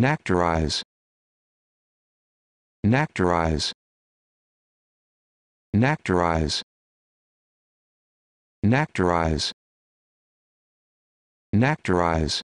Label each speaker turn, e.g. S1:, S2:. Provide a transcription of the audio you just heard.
S1: Nectarize. Nectarize. Nectarize. Nectarize. Nectarize.